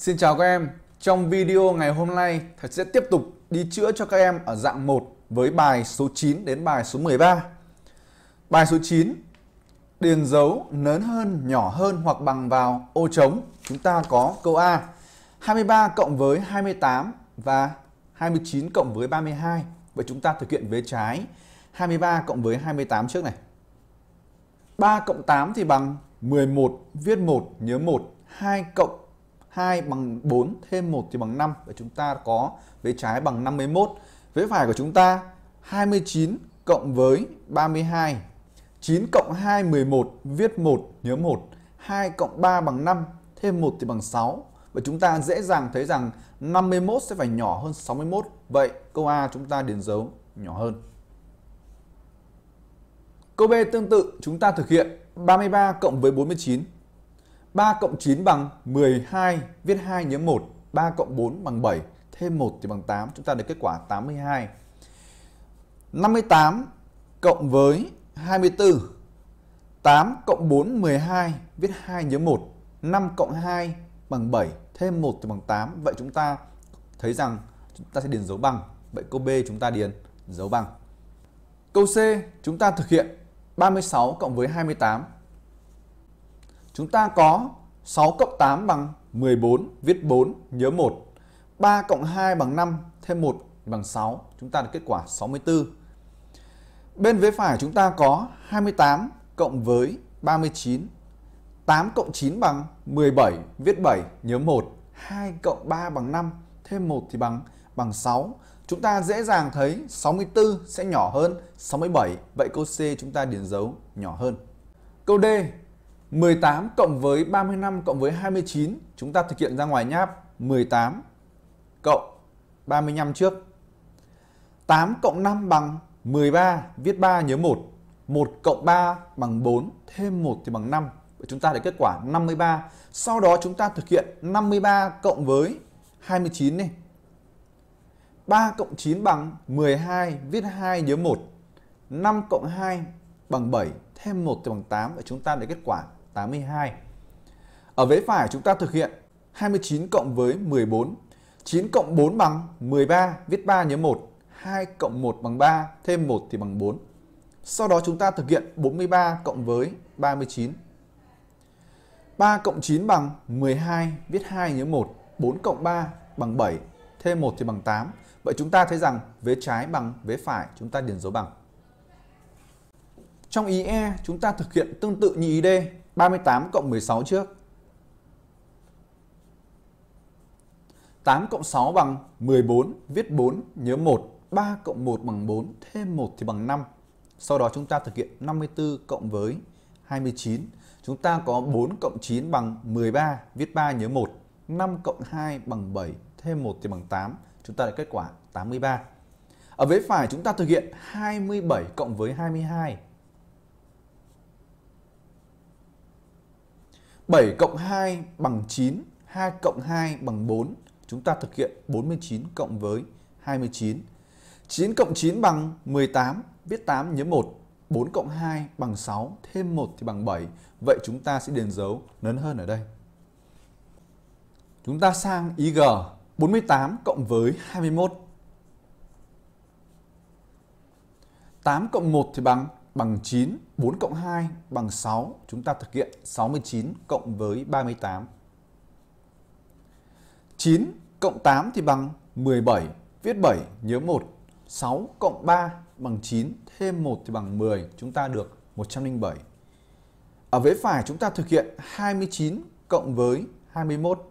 Xin chào các em, trong video ngày hôm nay thầy sẽ tiếp tục đi chữa cho các em ở dạng 1 với bài số 9 đến bài số 13. Bài số 9 điền dấu lớn hơn, nhỏ hơn hoặc bằng vào ô trống. Chúng ta có câu A 23 cộng với 28 và 29 cộng với 32. Vậy chúng ta thực hiện vế trái 23 cộng với 28 trước này. 3 cộng 8 thì bằng 11, viết 1, nhớ 1. 2 cộng 2 bằng 4 thêm 1 thì bằng 5 và chúng ta có vế trái bằng 51. Vế phải của chúng ta 29 cộng với 32. 9 cộng 2 11 viết 1 nhớ 1. 2 cộng 3 bằng 5 thêm 1 thì bằng 6. Và chúng ta dễ dàng thấy rằng 51 sẽ phải nhỏ hơn 61. Vậy câu A chúng ta điền dấu nhỏ hơn. Câu B tương tự chúng ta thực hiện 33 cộng với 49 3 cộng 9 bằng 12, viết 2 nhớ 1, 3 cộng 4 bằng 7, thêm 1 thì bằng 8, chúng ta được kết quả 82. 58 cộng với 24, 8 cộng 4 12, viết 2 nhớ 1, 5 cộng 2 bằng 7, thêm 1 thì bằng 8. Vậy chúng ta thấy rằng chúng ta sẽ điền dấu bằng. Vậy câu B chúng ta điền dấu bằng. Câu C chúng ta thực hiện 36 cộng với 28 Chúng ta có 6 cộng 8 bằng 14, viết 4, nhớ 1. 3 cộng 2 bằng 5, thêm 1 bằng 6. Chúng ta được kết quả 64. Bên vế phải chúng ta có 28 cộng với 39. 8 cộng 9 bằng 17, viết 7, nhớ 1. 2 cộng 3 bằng 5, thêm 1 thì bằng bằng 6. Chúng ta dễ dàng thấy 64 sẽ nhỏ hơn 67. Vậy câu C chúng ta điền dấu nhỏ hơn. Câu D, 18 cộng với 35 cộng với 29 chúng ta thực hiện ra ngoài nháp 18 cộng 35 trước. 8 cộng 5 bằng 13, viết 3 nhớ 1. 1 cộng 3 bằng 4, thêm 1 thì bằng 5. Vậy chúng ta được kết quả 53. Sau đó chúng ta thực hiện 53 cộng với 29 này. 3 cộng 9 bằng 12, viết 2 nhớ 1. 5 cộng 2 bằng 7, thêm 1 thì bằng 8 và chúng ta được kết quả 82. Ở vế phải chúng ta thực hiện 29 cộng với 14. 9 cộng 4 bằng 13, viết 3 nhớ 1. 2 cộng 1 bằng 3, thêm 1 thì bằng 4. Sau đó chúng ta thực hiện 43 cộng với 39. 3 cộng 9 bằng 12, viết 2 nhớ 1. 4 cộng 3 bằng 7, thêm 1 thì bằng 8. Vậy chúng ta thấy rằng vế trái bằng vế phải chúng ta điền dấu bằng. Trong ý E chúng ta thực hiện tương tự như ý D. 38 cộng 16 trước. 8 cộng 6 bằng 14, viết 4, nhớ 1. 3 cộng 1 bằng 4, thêm 1 thì bằng 5. Sau đó chúng ta thực hiện 54 cộng với 29. Chúng ta có 4 cộng 9 bằng 13, viết 3 nhớ 1. 5 cộng 2 bằng 7, thêm 1 thì bằng 8. Chúng ta đã kết quả 83. Ở vế phải chúng ta thực hiện 27 cộng với 22. 7 cộng 2 bằng 9, 2 cộng 2 bằng 4. Chúng ta thực hiện 49 cộng với 29. 9 cộng 9 bằng 18, viết 8 nhớ 1. 4 cộng 2 bằng 6, thêm 1 thì bằng 7. Vậy chúng ta sẽ điền dấu lớn hơn ở đây. Chúng ta sang ý g 48 cộng với 21. 8 cộng 1 thì bằng bằng 9, 4 cộng 2 bằng 6, chúng ta thực hiện 69 cộng với 38. 9 cộng 8 thì bằng 17, viết 7 nhớ 1. 6 cộng 3 bằng 9, thêm 1 thì bằng 10, chúng ta được 107. Ở vế phải chúng ta thực hiện 29 cộng với 21.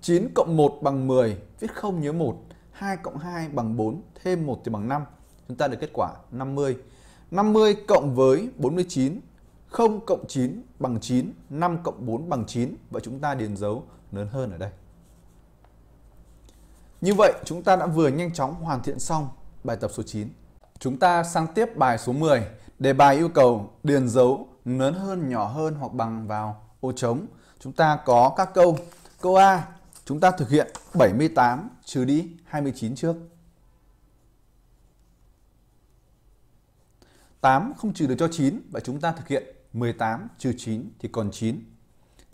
9 cộng 1 bằng 10, viết 0 nhớ 1. 2 cộng 2 bằng 4, thêm 1 thì bằng 5. Chúng ta được kết quả 50. 50 cộng với 49 0 cộng 9 bằng 9 5 cộng 4 bằng 9 Và chúng ta điền dấu lớn hơn ở đây Như vậy chúng ta đã vừa nhanh chóng hoàn thiện xong bài tập số 9 Chúng ta sang tiếp bài số 10 Đề bài yêu cầu điền dấu lớn hơn, nhỏ hơn hoặc bằng vào ô trống Chúng ta có các câu Câu A chúng ta thực hiện 78 trừ đi 29 trước 8 không trừ được cho 9 và chúng ta thực hiện 18 trừ 9 thì còn 9.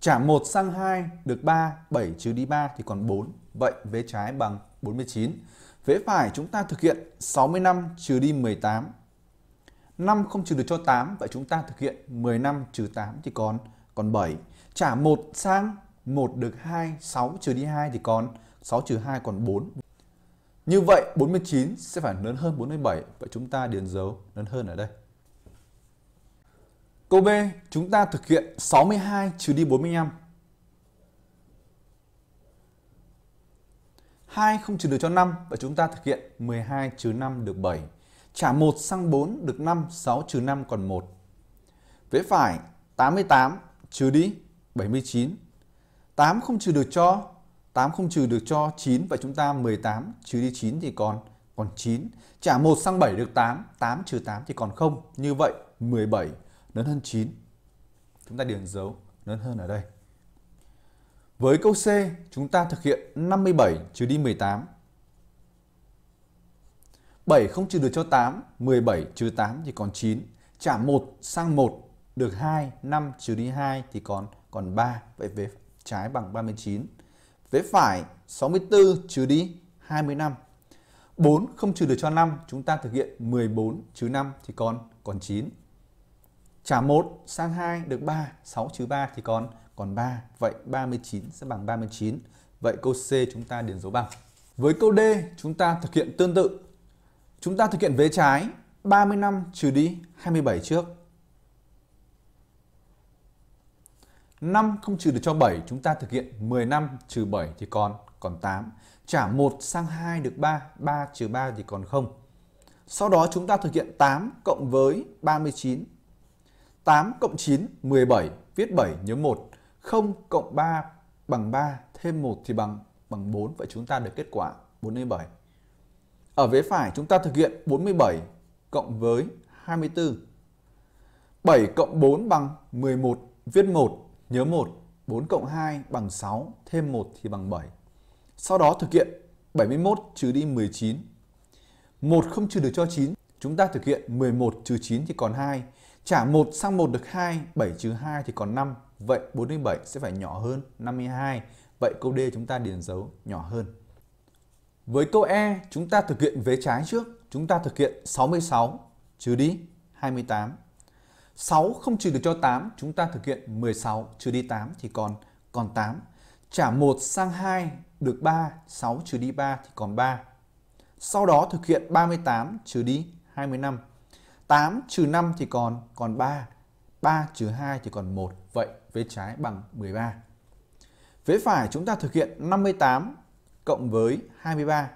Trả 1 sang 2 được 3, 7 trừ đi 3 thì còn 4. Vậy vế trái bằng 49. Vế phải chúng ta thực hiện 65 trừ đi 18. 5 không trừ được cho 8, vậy chúng ta thực hiện 15 trừ 8 thì còn còn 7. Trả 1 sang 1 được 2, 6 trừ đi 2 thì còn 6 trừ 2 còn 4. Như vậy 49 sẽ phải lớn hơn 47, vậy chúng ta điền dấu lớn hơn ở đây. Câu B, chúng ta thực hiện 62 trừ đi 45. 2 không trừ được cho 5 và chúng ta thực hiện 12 trừ 5 được 7. Trả 1 sang 4 được 5, 6 trừ 5 còn 1. Vế phải 88 trừ đi 79. 8 không trừ được cho 8 không trừ được cho 9 và chúng ta 18 trừ đi 9 thì còn còn 9. Trả 1 sang 7 được 8, 8 trừ 8 thì còn 0. Như vậy 17 lớn hơn 9. Chúng ta điền dấu lớn hơn ở đây. Với câu C, chúng ta thực hiện 57 trừ đi 18. 7 không trừ được cho 8, 17 trừ 8 thì còn 9. Trả 1 sang 1 được 2, 5 trừ đi 2 thì còn còn 3. Vậy về trái bằng 39. Vế phải 64 trừ đi 25. 4 không trừ được cho 5, chúng ta thực hiện 14 trừ 5 thì còn còn 9. Trả 1 sang 2 được 3, 6 trừ 3 thì còn còn 3. Vậy 39 sẽ bằng 39. Vậy câu C chúng ta điền dấu bằng. Với câu D chúng ta thực hiện tương tự. Chúng ta thực hiện vế trái 35 trừ đi 27 trước 5 không trừ được cho 7, chúng ta thực hiện 10 năm trừ 7 thì còn còn 8. Trả 1 sang 2 được 3, 3 trừ 3 thì còn 0. Sau đó chúng ta thực hiện 8 cộng với 39. 8 cộng 9, 17, viết 7 nhớ 1. 0 cộng 3 bằng 3, thêm 1 thì bằng bằng 4. Vậy chúng ta được kết quả 47. Ở vế phải chúng ta thực hiện 47 cộng với 24. 7 cộng 4 bằng 11, viết 1. Nhớ 1, 4 cộng 2 bằng 6, thêm 1 thì bằng 7. Sau đó thực hiện 71 trừ đi 19. 1 không trừ được cho 9, chúng ta thực hiện 11 trừ 9 thì còn 2. Trả 1 sang 1 được 2, 7 trừ 2 thì còn 5. Vậy 47 sẽ phải nhỏ hơn 52. Vậy câu D chúng ta điền dấu nhỏ hơn. Với câu E, chúng ta thực hiện vế trái trước. Chúng ta thực hiện 66 trừ đi 28. 6 không trừ được cho 8, chúng ta thực hiện 16 trừ đi 8 thì còn còn 8. Trả 1 sang 2 được 3, 6 trừ đi 3 thì còn 3. Sau đó thực hiện 38 trừ đi 25. 8 trừ 5 thì còn còn 3. 3 trừ 2 thì còn 1. Vậy vế trái bằng 13. Vế phải chúng ta thực hiện 58 cộng với 23.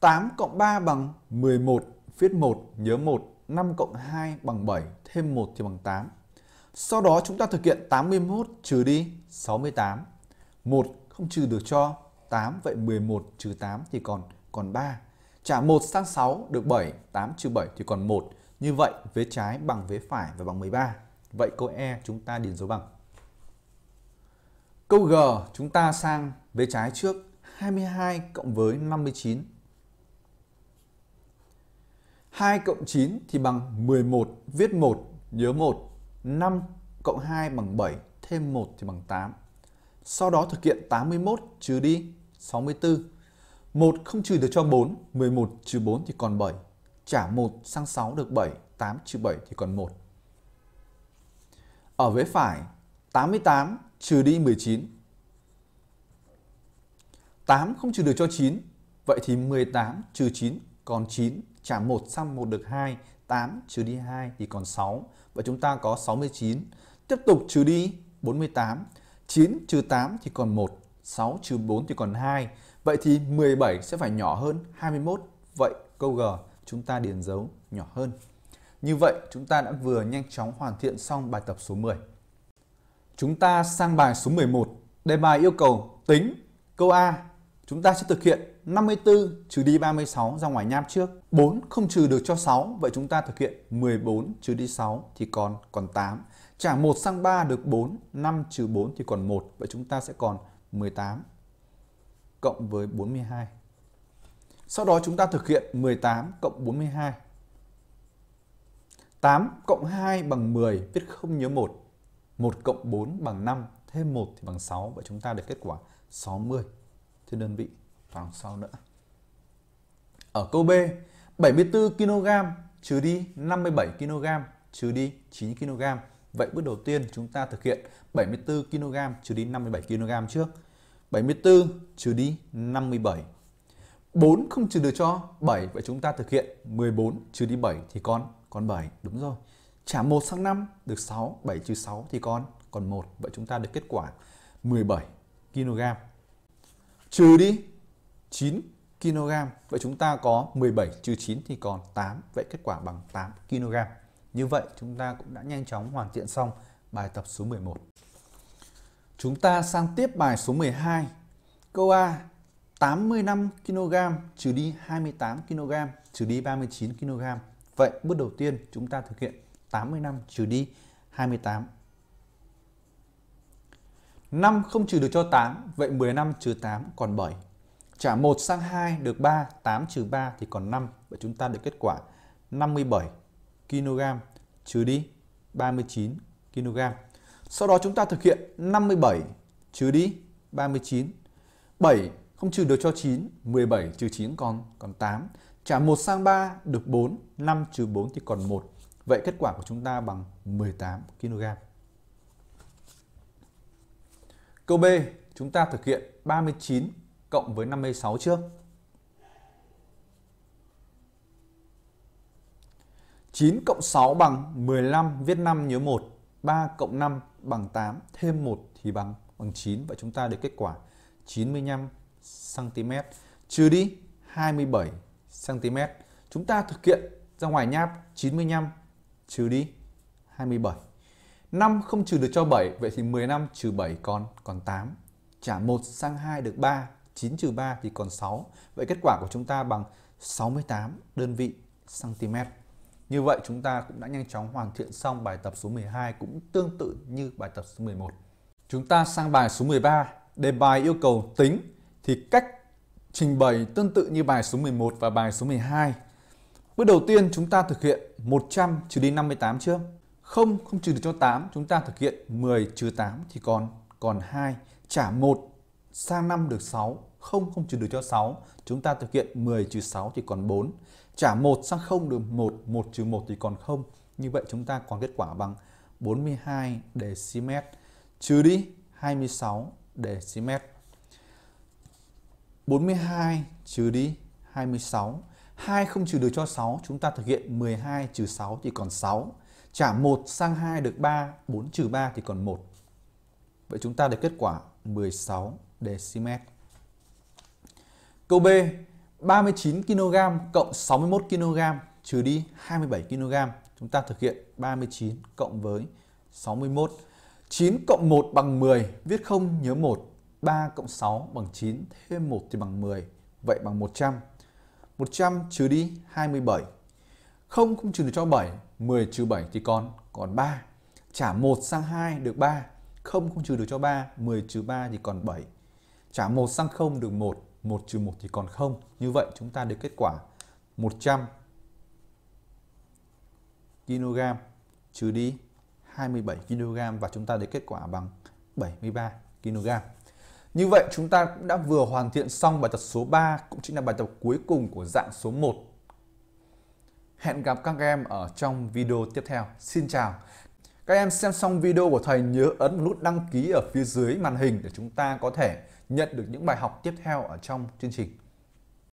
8 cộng 3 bằng 11, viết 1, nhớ 1, 5 cộng 2 bằng 7 thêm 1 thì bằng 8. Sau đó chúng ta thực hiện 81 trừ đi 68. 1 không trừ được cho 8 vậy 11 trừ 8 thì còn còn 3. Trả 1 sang 6 được 7, 8 trừ 7 thì còn 1. Như vậy vế trái bằng vế phải và bằng 13. Vậy câu E chúng ta điền dấu bằng. Câu G chúng ta sang vế trái trước 22 cộng với 59 2 cộng 9 thì bằng 11, viết 1, nhớ 1. 5 cộng 2 bằng 7, thêm 1 thì bằng 8. Sau đó thực hiện 81 trừ đi 64. 1 không trừ được cho 4, 11 trừ 4 thì còn 7. Trả 1 sang 6 được 7, 8 trừ 7 thì còn 1. Ở vế phải, 88 trừ đi 19. 8 không trừ được cho 9, vậy thì 18 trừ 9 còn 9, trả 1 xăm 1 được 2, 8 trừ đi 2 thì còn 6. Và chúng ta có 69. Tiếp tục trừ đi 48. 9 trừ 8 thì còn 1, 6 trừ 4 thì còn 2. Vậy thì 17 sẽ phải nhỏ hơn 21. Vậy câu G chúng ta điền dấu nhỏ hơn. Như vậy chúng ta đã vừa nhanh chóng hoàn thiện xong bài tập số 10. Chúng ta sang bài số 11. Đề bài yêu cầu tính. Câu A chúng ta sẽ thực hiện 54 trừ đi 36 ra ngoài nháp trước. 4 không trừ được cho 6, vậy chúng ta thực hiện 14 trừ đi 6 thì còn còn 8. Trả 1 sang 3 được 4, 5 trừ 4 thì còn 1, vậy chúng ta sẽ còn 18 cộng với 42. Sau đó chúng ta thực hiện 18 cộng 42. 8 cộng 2 bằng 10, viết không nhớ 1. 1 cộng 4 bằng 5, thêm 1 thì bằng 6, vậy chúng ta được kết quả 60 trên đơn vị toán sau nữa. Ở câu B, 74 kg trừ đi 57 kg trừ đi 9 kg. Vậy bước đầu tiên chúng ta thực hiện 74 kg trừ đi 57 kg trước. 74 trừ đi 57. 4 không trừ được cho 7 vậy chúng ta thực hiện 14 trừ đi 7 thì còn còn 7 đúng rồi. Trả 1 sang 5 được 6, 7 trừ 6 thì còn còn 1 vậy chúng ta được kết quả 17 kg trừ đi 9 kg. Vậy chúng ta có 17 trừ 9 thì còn 8. Vậy kết quả bằng 8 kg. Như vậy chúng ta cũng đã nhanh chóng hoàn thiện xong bài tập số 11. Chúng ta sang tiếp bài số 12. Câu A 85 kg trừ đi 28 kg trừ đi 39 kg. Vậy bước đầu tiên chúng ta thực hiện 85 trừ đi 28 5 không trừ được cho 8, vậy 15 trừ 8 còn 7. Trả 1 sang 2 được 3, 8 trừ 3 thì còn 5. Vậy chúng ta được kết quả 57 kg trừ đi 39 kg. Sau đó chúng ta thực hiện 57 trừ đi 39. 7 không trừ được cho 9, 17 trừ 9 còn còn 8. Trả 1 sang 3 được 4, 5 trừ 4 thì còn 1. Vậy kết quả của chúng ta bằng 18 kg. Câu B, chúng ta thực hiện 39 cộng với 56 trước. 9 cộng 6 bằng 15, viết 5 nhớ 1. 3 cộng 5 bằng 8, thêm 1 thì bằng bằng 9 và chúng ta được kết quả 95 cm trừ đi 27 cm. Chúng ta thực hiện ra ngoài nháp 95 trừ đi 27. 5 không trừ được cho 7, vậy thì năm trừ 7 còn còn 8. Trả 1 sang 2 được 3, 9 trừ 3 thì còn 6. Vậy kết quả của chúng ta bằng 68 đơn vị cm. Như vậy chúng ta cũng đã nhanh chóng hoàn thiện xong bài tập số 12 cũng tương tự như bài tập số 11. Chúng ta sang bài số 13, đề bài yêu cầu tính thì cách trình bày tương tự như bài số 11 và bài số 12. Bước đầu tiên chúng ta thực hiện 100 trừ đi 58 trước. 0 không trừ được cho 8, chúng ta thực hiện 10 trừ 8 thì còn còn 2, trả 1 sang 5 được 6, 0 không trừ được cho 6, chúng ta thực hiện 10 trừ 6 thì còn 4, trả 1 sang 0 được 1, 1 trừ 1 thì còn 0. Như vậy chúng ta còn kết quả bằng 42 dm trừ đi 26 dm. 42 trừ đi 26, 2 không trừ được cho 6, chúng ta thực hiện 12 trừ 6 thì còn 6. Trả 1 sang 2 được 3, 4 trừ 3 thì còn 1. Vậy chúng ta được kết quả 16 decimet. Câu B, 39 kg cộng 61 kg trừ đi 27 kg. Chúng ta thực hiện 39 cộng với 61. 9 cộng 1 bằng 10, viết không nhớ 1. 3 cộng 6 bằng 9, thêm 1 thì bằng 10. Vậy bằng 100. 100 trừ đi 27 0 không trừ được cho 7, 10 trừ 7 thì còn còn 3. Trả 1 sang 2 được 3, 0 không trừ được cho 3, 10 trừ 3 thì còn 7. Trả 1 sang 0 được 1, 1 trừ 1 thì còn 0. Như vậy chúng ta được kết quả 100 kg trừ đi 27 kg và chúng ta được kết quả bằng 73 kg. Như vậy chúng ta cũng đã vừa hoàn thiện xong bài tập số 3 cũng chính là bài tập cuối cùng của dạng số 1 Hẹn gặp các em ở trong video tiếp theo. Xin chào! Các em xem xong video của thầy nhớ ấn nút đăng ký ở phía dưới màn hình để chúng ta có thể nhận được những bài học tiếp theo ở trong chương trình.